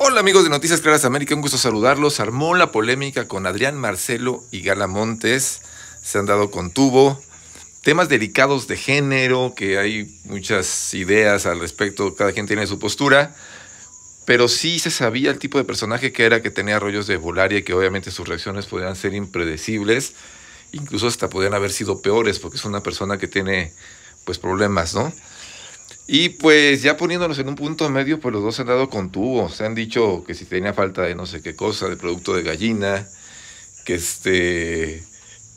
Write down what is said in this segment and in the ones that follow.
Hola amigos de Noticias Claras América, un gusto saludarlos. Armó la polémica con Adrián Marcelo y Gala Montes. Se han dado con tubo. Temas delicados de género, que hay muchas ideas al respecto, cada quien tiene su postura. Pero sí se sabía el tipo de personaje que era, que tenía rollos de volar y que obviamente sus reacciones podían ser impredecibles. Incluso hasta podían haber sido peores, porque es una persona que tiene pues problemas, ¿no? Y pues ya poniéndonos en un punto medio, pues los dos han dado con Se han dicho que si tenía falta de no sé qué cosa, de producto de gallina, que este,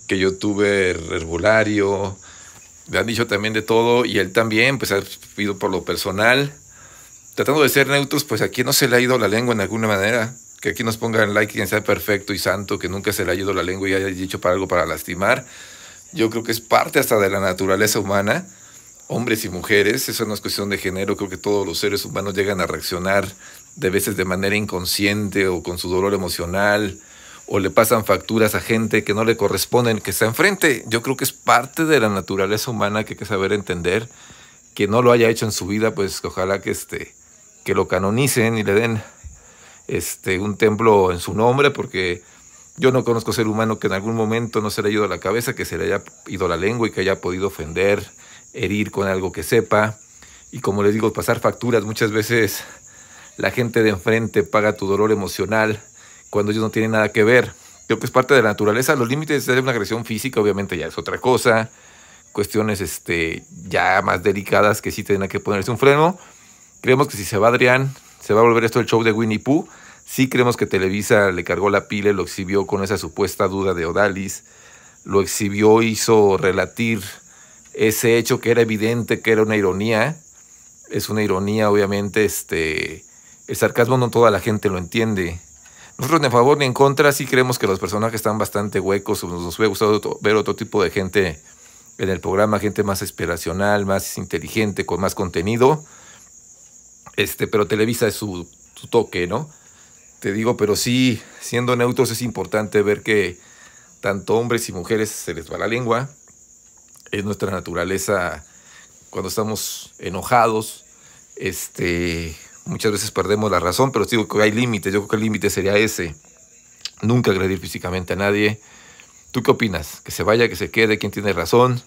que yo tuve herbolario. Le han dicho también de todo y él también, pues ha ido por lo personal. Tratando de ser neutros, pues aquí no se le ha ido la lengua en alguna manera. Que aquí nos pongan like quien sea perfecto y santo, que nunca se le ha ido la lengua y haya dicho para algo para lastimar. Yo creo que es parte hasta de la naturaleza humana hombres y mujeres, eso no es cuestión de género, creo que todos los seres humanos llegan a reaccionar de veces de manera inconsciente o con su dolor emocional o le pasan facturas a gente que no le corresponden, que está enfrente. Yo creo que es parte de la naturaleza humana que hay que saber entender. Que no lo haya hecho en su vida, pues ojalá que, este, que lo canonicen y le den este, un templo en su nombre, porque yo no conozco ser humano que en algún momento no se le haya ido la cabeza, que se le haya ido la lengua y que haya podido ofender herir con algo que sepa. Y como les digo, pasar facturas, muchas veces la gente de enfrente paga tu dolor emocional cuando ellos no tienen nada que ver. Creo que es parte de la naturaleza. Los límites de una agresión física, obviamente, ya es otra cosa. Cuestiones este, ya más delicadas que sí tienen que ponerse un freno. Creemos que si se va Adrián, se va a volver esto el show de Winnie Pooh. Sí creemos que Televisa le cargó la pila, lo exhibió con esa supuesta duda de Odalis, lo exhibió, hizo relatir ese hecho que era evidente que era una ironía, es una ironía obviamente, este, el sarcasmo no toda la gente lo entiende. Nosotros ni a favor ni en contra sí creemos que los personajes están bastante huecos, nos, hubiera gustado ver otro tipo de gente en el programa, gente más aspiracional, más inteligente, con más contenido, este, pero Televisa es su, su toque, ¿no? Te digo, pero sí, siendo neutros es importante ver que tanto hombres y mujeres se les va la lengua, es nuestra naturaleza. Cuando estamos enojados, este, muchas veces perdemos la razón, pero digo que hay límites. Yo creo que el límite sería ese. Nunca agredir físicamente a nadie. ¿Tú qué opinas? ¿Que se vaya, que se quede? ¿Quién tiene razón?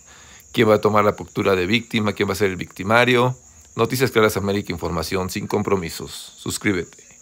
¿Quién va a tomar la postura de víctima? ¿Quién va a ser el victimario? Noticias Claras América, información sin compromisos. Suscríbete.